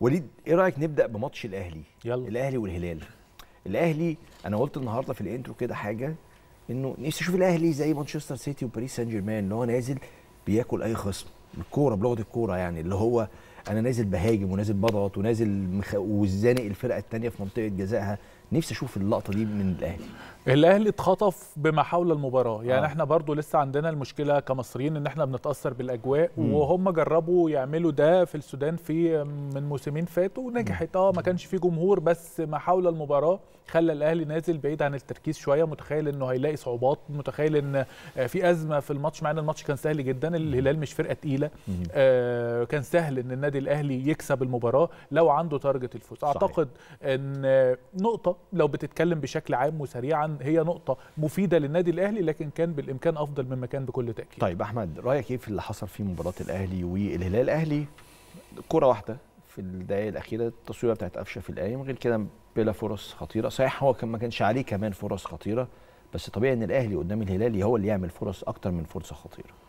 وليد ايه رايك نبدا بماتش الاهلي يلا الاهلي والهلال الاهلي انا قلت النهارده في الانترو كده حاجه انه نفسي اشوف الاهلي زي مانشستر سيتي وباريس سان جيرمان اللي هو نازل بياكل اي خصم الكوره بلغه الكوره يعني اللي هو انا نازل بهاجم ونازل بضغط ونازل مخ... وزانق الفرقه الثانيه في منطقه جزائها نفسي اشوف اللقطه دي من الاهلي الاهلي اتخطف بما حول المباراه يعني آه. احنا برضو لسه عندنا المشكله كمصريين ان احنا بنتاثر بالاجواء وهم جربوا يعملوا ده في السودان في من موسمين فاتوا ونجحت اه ما كانش في جمهور بس ما حول المباراه خلى الاهلي نازل بعيد عن التركيز شويه متخيل انه هيلاقي صعوبات متخيل ان في ازمه في الماتش مع ان الماتش كان سهل جدا الهلال مش فرقه تقيله آه كان سهل ان النادي النادي الاهلي يكسب المباراه لو عنده تارجت الفوز صحيح. اعتقد ان نقطه لو بتتكلم بشكل عام وسريعا هي نقطه مفيده للنادي الاهلي لكن كان بالامكان افضل مما كان بكل تاكيد طيب احمد رايك ايه في اللي حصل في مباراه الاهلي والهلال الاهلي كره واحده في الدقائق الاخيره التصويره بتاعت قفشه في الايام غير كده بلا فرص خطيره صحيح هو كان ما كانش عليه كمان فرص خطيره بس طبيعي ان الاهلي قدام الهلال هو اللي يعمل فرص اكتر من فرصه خطيره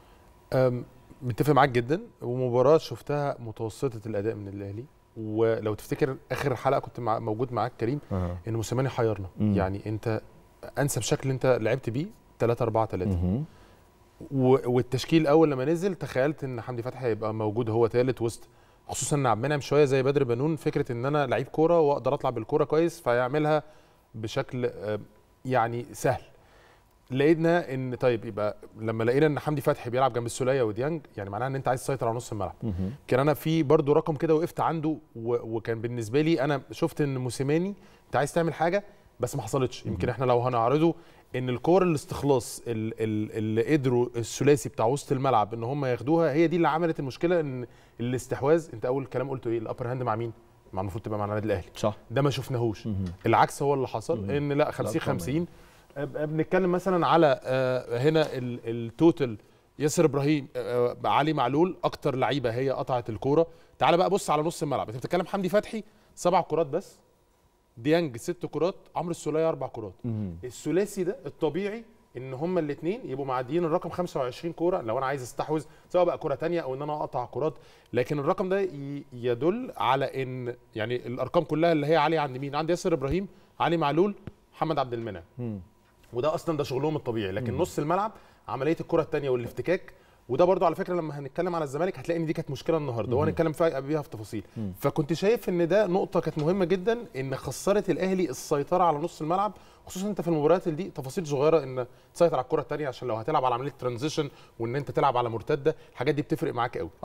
متفق معاك جدا ومباراه شفتها متوسطه الاداء من الاهلي ولو تفتكر اخر حلقه كنت مع موجود معاك كريم أه. ان موسيماني حيرنا يعني انت انسب شكل انت لعبت بيه 3 4 3 والتشكيل الاول لما نزل تخيلت ان حمدي فتحي هيبقى موجود هو ثالث وسط خصوصا ان عبد المنعم شويه زي بدر بنون فكره ان انا لعيب كوره واقدر اطلع بالكوره كويس فيعملها بشكل آه، يعني سهل لقينا ان طيب يبقى لما لقينا ان حمدي فتحي بيلعب جنب السوليه وديانج يعني معناها ان انت عايز تسيطر على نص الملعب كان انا في برضو رقم كده وقفت عنده وكان بالنسبه لي انا شفت ان موسيماني انت عايز تعمل حاجه بس ما حصلتش يمكن احنا لو هنعرضه ان الكور الاستخلاص اللي قدروا الثلاثي بتاع وسط الملعب ان هم ياخدوها هي دي اللي عملت المشكله ان الاستحواذ انت اول كلام قلته ايه الابر هاند مع مين مع المفروض تبقى مع النادي الاهلي صح ده ما شفناهوش العكس هو اللي حصل ان لا 50 50 بنتكلم مثلا على آه، هنا التوتال ياسر ابراهيم آه، آه، علي معلول اكتر لعيبه هي قطعت الكوره تعال بقى بص على نص الملعب انت بتتكلم حمدي فتحي سبع كرات بس ديانج ست كرات عمرو السوليه اربع كرات الثلاثي ده الطبيعي ان هما الاثنين يبقوا معديين الرقم 25 كوره لو انا عايز استحوذ سواء بقى كوره ثانيه او ان انا اقطع كرات لكن الرقم ده يدل على ان يعني الارقام كلها اللي هي عاليه عند مين عند ياسر ابراهيم علي معلول محمد عبد المنعم وده اصلا ده شغلهم الطبيعي لكن مم. نص الملعب عمليه الكره الثانيه والافتكاك وده برضو على فكره لما هنتكلم على الزمالك هتلاقي ان دي كانت مشكله النهارده وهنتكلم فيها بيها في تفاصيل فكنت شايف ان ده نقطه كانت مهمه جدا ان خسرت الاهلي السيطره على نص الملعب خصوصا انت في المباريات دي تفاصيل صغيره ان تسيطر على الكره الثانيه عشان لو هتلعب على عمليه ترانزيشن وان انت تلعب على مرتده الحاجات دي بتفرق معاك قوي